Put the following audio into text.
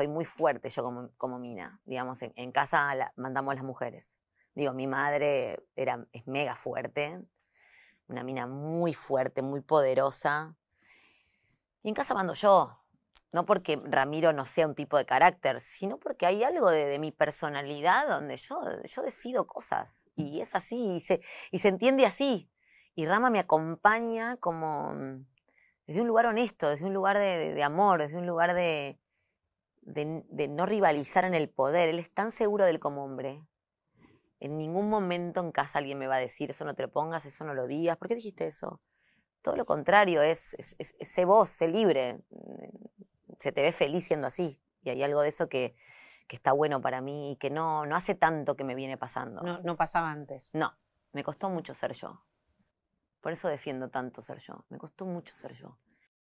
soy muy fuerte yo como, como mina. Digamos, en, casa mandamos las mujeres. Digo, mi madre era, es mega fuerte, una mina muy fuerte, muy poderosa. Y en casa mando yo. No porque Ramiro no sea un tipo de carácter, sino porque hay algo de, mi personalidad donde yo, yo decido cosas. Y es así, y se, entiende así. Y Rama me acompaña como desde un lugar honesto, desde un lugar de amor, desde un lugar de, de, no rivalizar en el poder. Él es tan seguro del como hombre. En ningún momento en casa alguien me va a decir, eso no te lo pongas, eso no lo digas. ¿Por qué dijiste eso? Todo lo contrario, es, ese es, es vos, libre. Se te ve feliz siendo así. Y hay algo de eso que, que está bueno para mí y que no, no hace tanto que me viene pasando. no pasaba antes. No, me costó mucho ser yo. Por eso defiendo tanto ser yo. Me costó mucho ser yo.